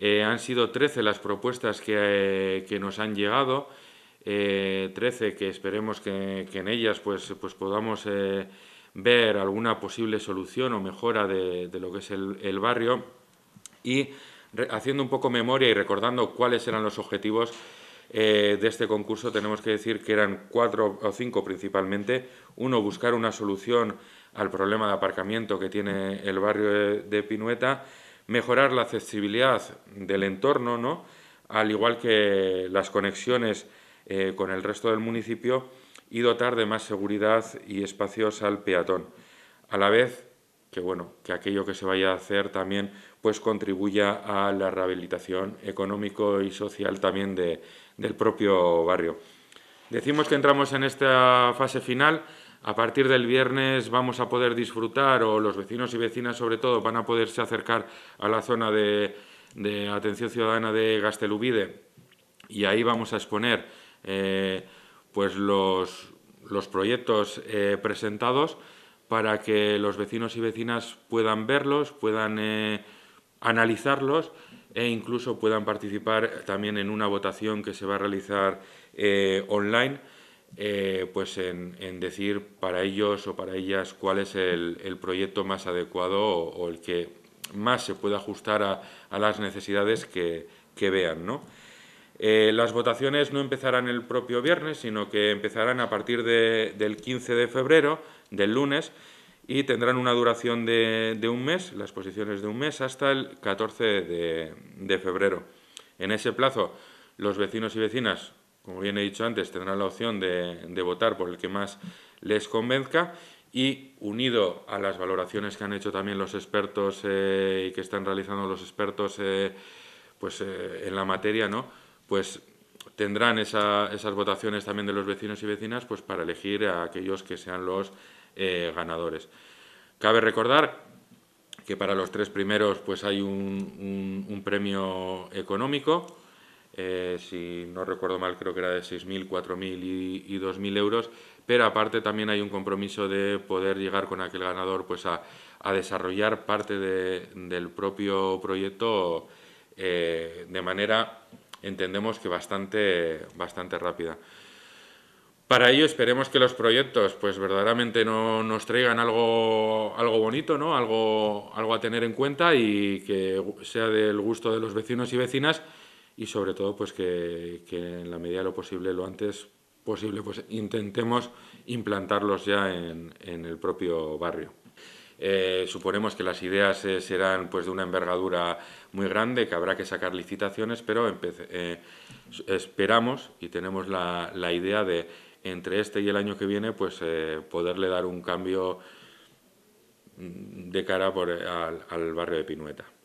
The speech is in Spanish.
Eh, han sido 13 las propuestas eh, que, nos han llegado, eh, ...trece 13 que esperemos que, en ellas pues, pues podamos ver alguna posible solución o mejora de, lo que es el, barrio. Y haciendo un poco memoria y recordando cuáles eran los objetivos de este concurso, tenemos que decir que eran cuatro o cinco principalmente. Uno, buscar una solución al problema de aparcamiento que tiene el barrio de Pinueta mejorar la accesibilidad del entorno, ¿no? al igual que las conexiones eh, con el resto del municipio y dotar de más seguridad y espacios al peatón. A la vez que bueno, que aquello que se vaya a hacer también pues contribuya a la rehabilitación económico y social también de, del propio barrio. Decimos que entramos en esta fase final a partir del viernes vamos a poder disfrutar, o los vecinos y vecinas sobre todo, van a poderse acercar a la zona de, atención ciudadana de Gastelubide y ahí vamos a exponer eh, pues los, proyectos eh, presentados para que los vecinos y vecinas puedan verlos, puedan eh, analizarlos e incluso puedan participar también en una votación que se va a realizar online eh, pues en, decir para ellos o para ellas cuál es el, proyecto más adecuado o, el que más se pueda ajustar a, las necesidades que, vean. ¿no? Eh, las votaciones no empezarán el propio viernes, sino que empezarán a partir de, del 15 de febrero, del lunes, y tendrán una duración de, un mes, las posiciones de un mes, hasta el 14 de, de febrero. En ese plazo, los vecinos y vecinas como bien he dicho antes, tendrán la opción de, votar por el que más les convenzca y unido a las valoraciones que han hecho también los expertos eh, y que están realizando los expertos eh, pues, eh, en la materia, ¿no? pues tendrán esas votaciones también de los vecinos y vecinas pues, para elegir a aquellos que sean los ganadores. Cabe recordar que para los tres primeros pues, hay un premio económico eh, si no recuerdo mal creo que era de 6.000, 4.000 y, 2.000 euros, pero aparte también hay un compromiso de poder llegar con aquel ganador pues a, desarrollar parte del propio proyecto eh, de manera, entendemos que bastante, bastante rápida. Para ello esperemos que los proyectos pues verdaderamente nos traigan algo, bonito, algo a tener en cuenta y que sea del gusto de los vecinos y vecinas y sobre todo pues que, en la medida de lo posible, lo antes posible, pues intentemos implantarlos ya en, el propio barrio. Eh, suponemos que las ideas eh, serán pues de una envergadura muy grande, que habrá que sacar licitaciones, pero eh, esperamos y tenemos la, idea de entre este y el año que viene pues poderle dar un cambio mm, de cara al barrio de Pinueta.